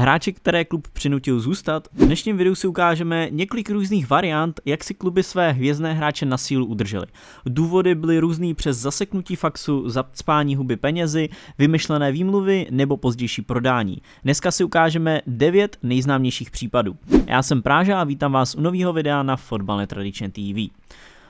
hráči, které klub přinutil zůstat. V dnešním videu si ukážeme několik různých variant, jak si kluby své hvězdné hráče na sílu udrželi. Důvody byly různý přes zaseknutí faxu, zacpání huby penězi, vymyšlené výmluvy nebo pozdější prodání. Dneska si ukážeme 9 nejznámějších případů. Já jsem Práža a vítám vás u nového videa na Fotbal Netradičně TV.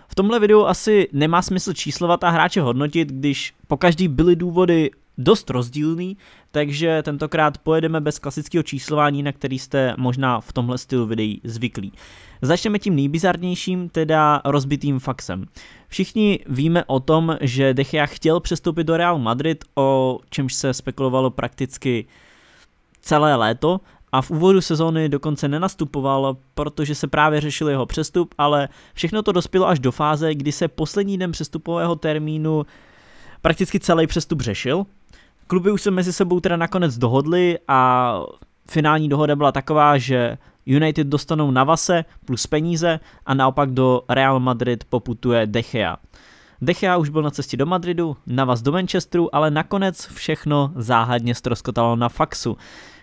V tomhle videu asi nemá smysl číslovat a hráče hodnotit, když po každý byly důvody dost rozdílný, takže tentokrát pojedeme bez klasického číslování, na který jste možná v tomhle stylu videí zvyklí. Začneme tím nejbizarnějším, teda rozbitým faxem. Všichni víme o tom, že Dechia chtěl přestoupit do Real Madrid, o čemž se spekulovalo prakticky celé léto, a v úvodu sezóny dokonce nenastupoval, protože se právě řešil jeho přestup, ale všechno to dospělo až do fáze, kdy se poslední den přestupového termínu prakticky celý přestup řešil Kluby už se mezi sebou teda nakonec dohodly a finální dohoda byla taková, že United dostanou Navase plus peníze a naopak do Real Madrid poputuje Dechea. Dechea už byl na cestě do Madridu, Navas do Manchesteru, ale nakonec všechno záhadně stroskotalo na faxu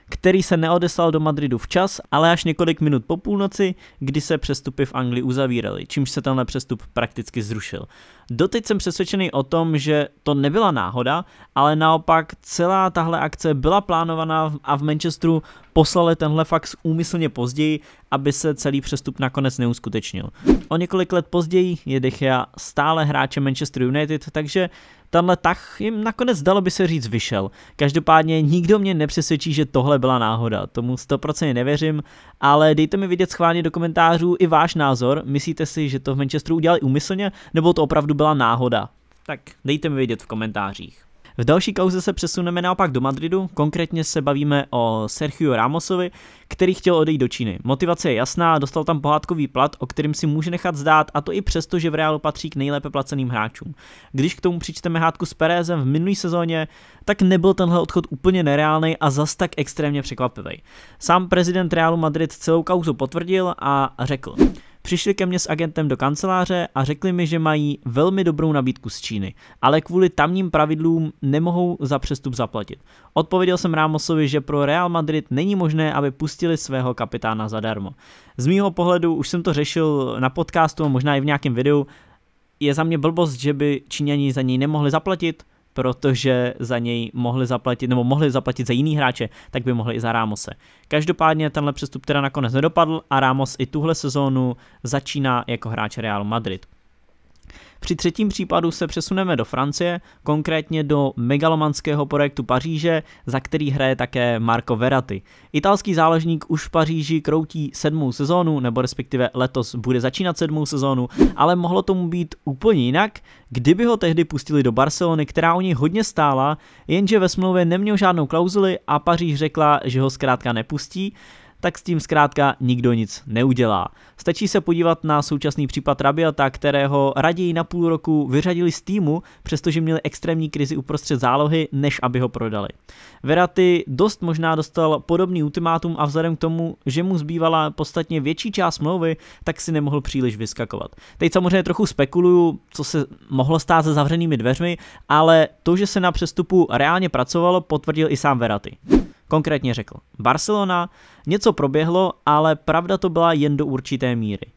který se neodeslal do Madridu včas, ale až několik minut po půlnoci, kdy se přestupy v Anglii uzavíraly, čímž se tenhle přestup prakticky zrušil. Doteď jsem přesvědčený o tom, že to nebyla náhoda, ale naopak celá tahle akce byla plánovaná a v Manchesteru poslali tenhle fax úmyslně později, aby se celý přestup nakonec neuskutečnil. O několik let později je Dechia stále hráčem Manchester United, takže tenhle tah jim nakonec dalo by se říct vyšel. Každopádně nikdo mě nepřesvědčí, že tohle byla náhoda, tomu 100% nevěřím, ale dejte mi vidět schválně do komentářů i váš názor, myslíte si, že to v Manchesteru udělali úmyslně, nebo to opravdu byla náhoda? Tak dejte mi vědět v komentářích. V další kauze se přesuneme naopak do Madridu, konkrétně se bavíme o Sergio Ramosovi, který chtěl odejít do Číny. Motivace je jasná, dostal tam pohádkový plat, o kterým si může nechat zdát, a to i přesto, že v Realu patří k nejlépe placeným hráčům. Když k tomu přičteme hádku s Perezem v minulý sezóně, tak nebyl tenhle odchod úplně nereálný a zas tak extrémně překvapivý. Sám prezident Realu Madrid celou kauzu potvrdil a řekl. Přišli ke mně s agentem do kanceláře a řekli mi, že mají velmi dobrou nabídku z Číny, ale kvůli tamním pravidlům nemohou za přestup zaplatit. Odpověděl jsem Ramosovi, že pro Real Madrid není možné, aby pustili svého kapitána zadarmo. Z mýho pohledu už jsem to řešil na podcastu a možná i v nějakém videu, je za mě blbost, že by Číňani za něj nemohli zaplatit, protože za něj mohli zaplatit, nebo mohli zaplatit za jiný hráče, tak by mohli i za Ramose. Každopádně tenhle přestup teda nakonec nedopadl a Ramos i tuhle sezónu začíná jako hráč Real Madrid. Při třetím případu se přesuneme do Francie, konkrétně do megalomanského projektu Paříže, za který hraje také Marco Verratti. Italský záležník už v Paříži kroutí sedmou sezónu, nebo respektive letos bude začínat sedmou sezónu, ale mohlo tomu být úplně jinak, kdyby ho tehdy pustili do Barcelony, která o něj hodně stála, jenže ve smlouvě neměl žádnou klauzuli a Paříž řekla, že ho zkrátka nepustí tak s tím zkrátka nikdo nic neudělá. Stačí se podívat na současný případ Rabiata, kterého raději na půl roku vyřadili z týmu, přestože měli extrémní krizi uprostřed zálohy, než aby ho prodali. Verati dost možná dostal podobný ultimátum a vzhledem k tomu, že mu zbývala podstatně větší část smlouvy, tak si nemohl příliš vyskakovat. Teď samozřejmě trochu spekuluju, co se mohlo stát se zavřenými dveřmi, ale to, že se na přestupu reálně pracovalo, potvrdil i sám Verati. Konkrétně řekl, Barcelona, něco proběhlo, ale pravda to byla jen do určité míry.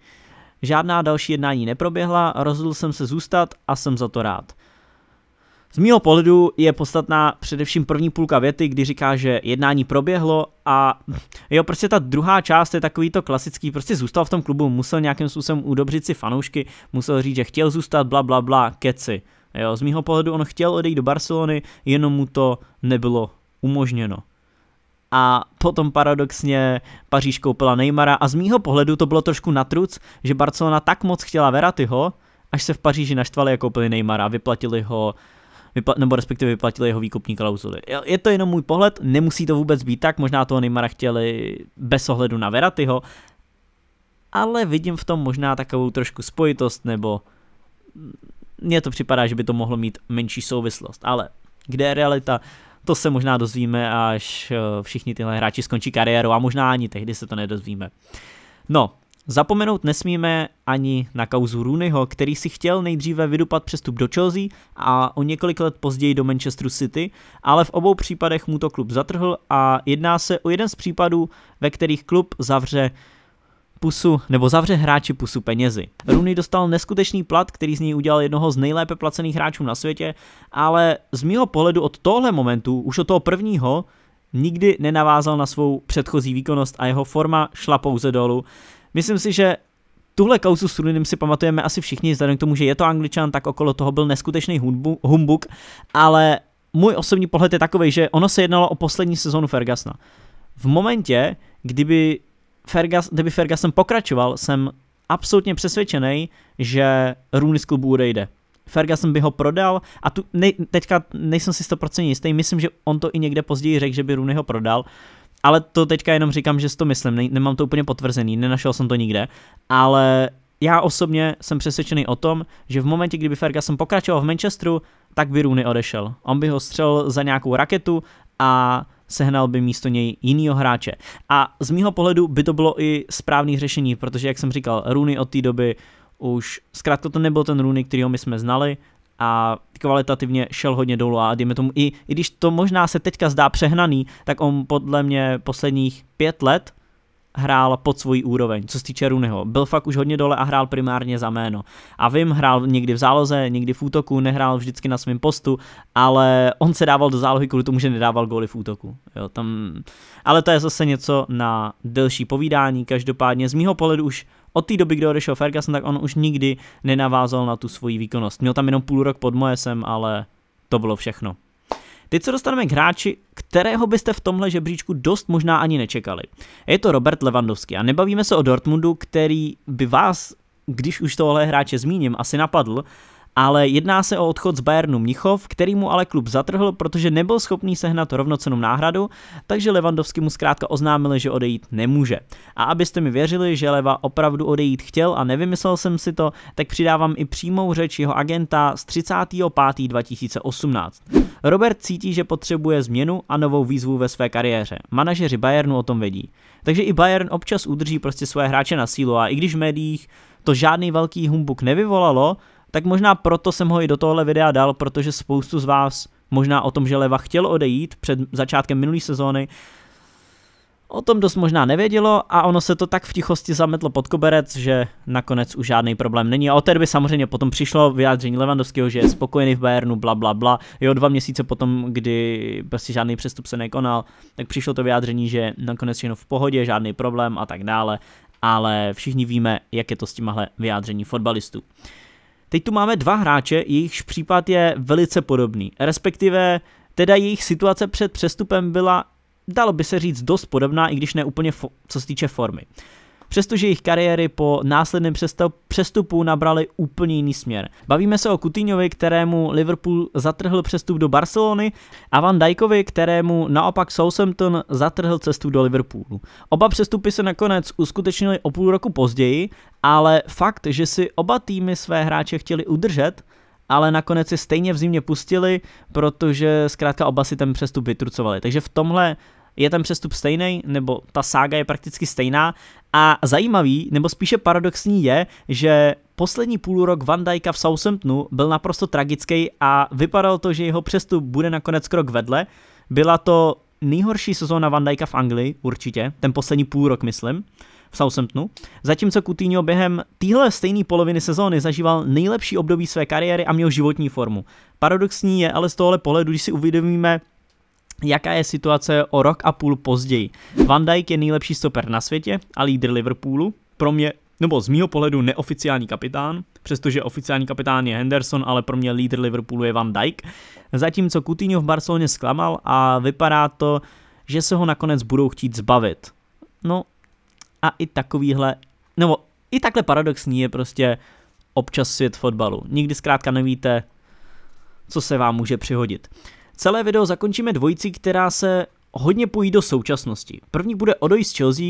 Žádná další jednání neproběhla, rozhodl jsem se zůstat a jsem za to rád. Z mýho pohledu je podstatná především první půlka věty, kdy říká, že jednání proběhlo a jo, prostě ta druhá část je takový to klasický, prostě zůstal v tom klubu, musel nějakým způsobem udobřit si fanoušky, musel říct, že chtěl zůstat, bla bla bla, keci. Jo, z mýho pohledu on chtěl odejít do Barcelony, jenom mu to nebylo umožněno a potom paradoxně Paříž koupila Neymara a z mýho pohledu to bylo trošku natruc, že Barcelona tak moc chtěla Veratyho, až se v Paříži naštvali a koupili Neymara a vyplatili ho nebo respektive vyplatili jeho výkupní klauzuly. Je to jenom můj pohled, nemusí to vůbec být tak, možná toho Neymara chtěli bez ohledu na Veratyho, ale vidím v tom možná takovou trošku spojitost, nebo mně to připadá, že by to mohlo mít menší souvislost, ale kde je realita, to se možná dozvíme, až eh, všichni tyhle hráči skončí kariéru a možná ani tehdy se to nedozvíme. No, Zapomenout nesmíme ani na kauzu Rooneyho, který si chtěl nejdříve vydupat přestup do Chelsea a o několik let později do Manchesteru City, ale v obou případech mu to klub zatrhl a jedná se o jeden z případů, ve kterých klub zavře pusu nebo zavře hráči pusu penězi. Rooney dostal neskutečný plat, který z něj udělal jednoho z nejlépe placených hráčů na světě, ale z mého pohledu od tohle momentu, už od toho prvního, nikdy nenavázal na svou předchozí výkonnost a jeho forma šla pouze dolů. Myslím si, že Tuhle kauzu s Runim si pamatujeme asi všichni, vzhledem k tomu, že je to angličan, tak okolo toho byl neskutečný humbuk, ale můj osobní pohled je takový, že ono se jednalo o poslední sezonu Fergusona. V momentě, kdyby Fergus, kdyby Ferguson pokračoval, jsem absolutně přesvědčený, že Rooney z klubu odejde. Ferguson by ho prodal a tu, ne, teďka nejsem si 100% jistý, myslím, že on to i někde později řekl, že by Rooney ho prodal, ale to teďka jenom říkám, že si to myslím, ne, nemám to úplně potvrzený, nenašel jsem to nikde, ale já osobně jsem přesvědčený o tom, že v momentě, kdyby Ferguson pokračoval v Manchesteru, tak by Rooney odešel. On by ho střel za nějakou raketu a sehnal by místo něj jinýho hráče. A z mýho pohledu by to bylo i správný řešení, protože jak jsem říkal, Rooney od té doby už, zkrátka to nebyl ten Rooney, kterýho my jsme znali, a kvalitativně šel hodně dolů a dejme tomu i, i když to možná se teďka zdá přehnaný, tak on podle mě posledních pět let hrál pod svůj úroveň, co se týče Runeho. Byl fakt už hodně dole a hrál primárně za jméno. A vím hrál někdy v záloze, někdy v útoku, nehrál vždycky na svém postu, ale on se dával do zálohy kvůli tomu, že nedával góly v útoku. Jo, tam... Ale to je zase něco na delší povídání, každopádně z mýho pohledu už od té doby, kdy odešel Ferguson, tak on už nikdy nenavázal na tu svoji výkonnost. Měl tam jenom půl rok pod Moesem, ale to bylo všechno. Teď se dostaneme k hráči, kterého byste v tomhle žebříčku dost možná ani nečekali. Je to Robert Lewandowski a nebavíme se o Dortmundu, který by vás, když už tohle hráče zmíním, asi napadl, ale jedná se o odchod z Bayernu Mnichov, který mu ale klub zatrhl, protože nebyl schopný sehnat rovnocenou náhradu, takže Levandovský mu zkrátka oznámil, že odejít nemůže. A abyste mi věřili, že Leva opravdu odejít chtěl a nevymyslel jsem si to, tak přidávám i přímou řeč jeho agenta z 35. 2018. Robert cítí, že potřebuje změnu a novou výzvu ve své kariéře. Manažeři Bayernu o tom vědí. Takže i Bayern občas udrží prostě své hráče na sílu a i když v médiích to žádný velký humbuk nevyvolalo, tak možná proto jsem ho i do tohle videa dal, protože spoustu z vás možná o tom, že Leva chtěl odejít před začátkem minulé sezóny, o tom dost možná nevědělo a ono se to tak v tichosti zametlo pod koberec, že nakonec už žádný problém není. A od té doby samozřejmě potom přišlo vyjádření Levandovského, že je spokojený v Bayernu, bla, bla, bla. Jo, dva měsíce potom, kdy prostě žádný přestup se nekonal, tak přišlo to vyjádření, že nakonec jenom v pohodě, žádný problém a tak dále. Ale všichni víme, jak je to s tímhle vyjádření fotbalistů. Teď tu máme dva hráče, jejichž případ je velice podobný, respektive teda jejich situace před přestupem byla, dalo by se říct, dost podobná, i když ne úplně, co se týče formy přestože jejich kariéry po následném přestupu nabraly úplně jiný směr. Bavíme se o Kutýňovi, kterému Liverpool zatrhl přestup do Barcelony a Van Dijkovi, kterému naopak Southampton zatrhl cestu do Liverpoolu. Oba přestupy se nakonec uskutečnily o půl roku později, ale fakt, že si oba týmy své hráče chtěli udržet, ale nakonec si stejně v zimě pustili, protože zkrátka oba si ten přestup vytrucovali. Takže v tomhle je ten přestup stejný, nebo ta sága je prakticky stejná. A zajímavý, nebo spíše paradoxní je, že poslední půlrok Van Dijka v Southamptonu byl naprosto tragický a vypadalo to, že jeho přestup bude nakonec krok vedle. Byla to nejhorší sezóna Van Dijka v Anglii, určitě, ten poslední půlrok myslím, v Southamptonu, zatímco Coutinho během téhle stejné poloviny sezóny zažíval nejlepší období své kariéry a měl životní formu. Paradoxní je ale z tohohle pohledu, když si uvědomíme, Jaká je situace o rok a půl později? Van Dijk je nejlepší stoper na světě a lídr Liverpoolu. Pro mě nebo z mýho pohledu neoficiální kapitán, přestože oficiální kapitán je Henderson, ale pro mě lídr Liverpoolu je Van Dijk. Zatímco Coutinho v Barceloně zklamal a vypadá to, že se ho nakonec budou chtít zbavit. No a i takovýhle, nebo i takhle paradoxní je prostě občas svět fotbalu. Nikdy zkrátka nevíte, co se vám může přihodit. Celé video zakončíme dvojicí, která se hodně pojí do současnosti. První bude Odoj z Chelsea,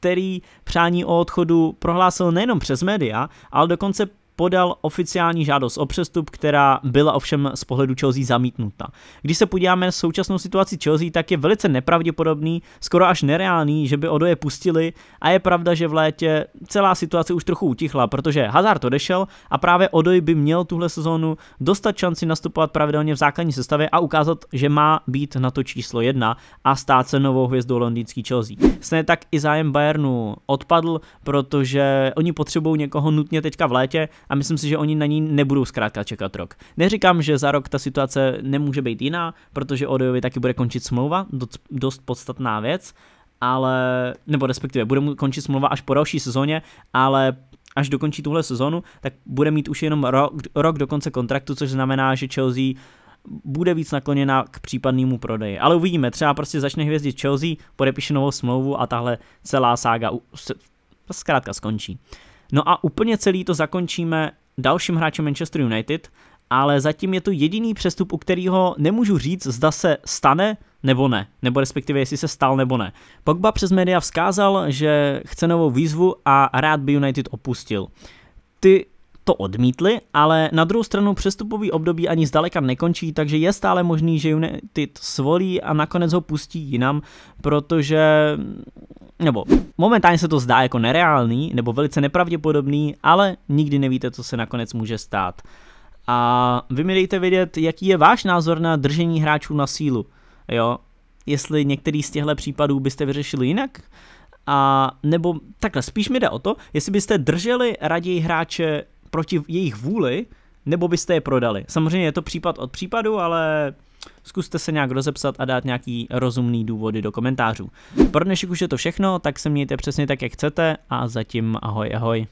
který přání o odchodu prohlásil nejenom přes média, ale dokonce podal oficiální žádost o přestup, která byla ovšem z pohledu Chelsea zamítnuta. Když se podíváme na současnou situaci Chelsea, tak je velice nepravděpodobný, skoro až nereálný, že by Odoje pustili a je pravda, že v létě celá situace už trochu utichla, protože Hazard odešel a právě Odoj by měl tuhle sezónu dostat šanci nastupovat pravidelně v základní sestavě a ukázat, že má být na to číslo jedna a stát se novou hvězdou londýnský Chelsea. Sne tak i zájem Bayernu odpadl, protože oni potřebují někoho nutně teďka v létě, a myslím si, že oni na ní nebudou zkrátka čekat rok. Neříkám, že za rok ta situace nemůže být jiná, protože Odejovi taky bude končit smlouva, dost podstatná věc, ale, nebo respektive bude mu končit smlouva až po další sezóně, ale až dokončí tuhle sezónu, tak bude mít už jenom rok, rok do konce kontraktu, což znamená, že Chelsea bude víc nakloněna k případnému prodeji. Ale uvidíme, třeba prostě začne hvězdit Chelsea, podepíše novou smlouvu a tahle celá sága zkrátka skončí. No a úplně celý to zakončíme dalším hráčem Manchester United, ale zatím je to jediný přestup, u kterého nemůžu říct, zda se stane nebo ne, nebo respektive jestli se stal nebo ne. Pogba přes média vzkázal, že chce novou výzvu a rád by United opustil. Ty to odmítli, ale na druhou stranu přestupový období ani zdaleka nekončí, takže je stále možný, že United svolí a nakonec ho pustí jinam, protože nebo momentálně se to zdá jako nereálný, nebo velice nepravděpodobný, ale nikdy nevíte, co se nakonec může stát. A vy mi dejte vědět, jaký je váš názor na držení hráčů na sílu. Jo, jestli některý z těchto případů byste vyřešili jinak, a nebo takhle, spíš mi jde o to, jestli byste drželi raději hráče proti jejich vůli, nebo byste je prodali. Samozřejmě je to případ od případu, ale Zkuste se nějak rozepsat a dát nějaký rozumný důvody do komentářů. Pro dnešek už je to všechno, tak se mějte přesně tak, jak chcete a zatím ahoj ahoj.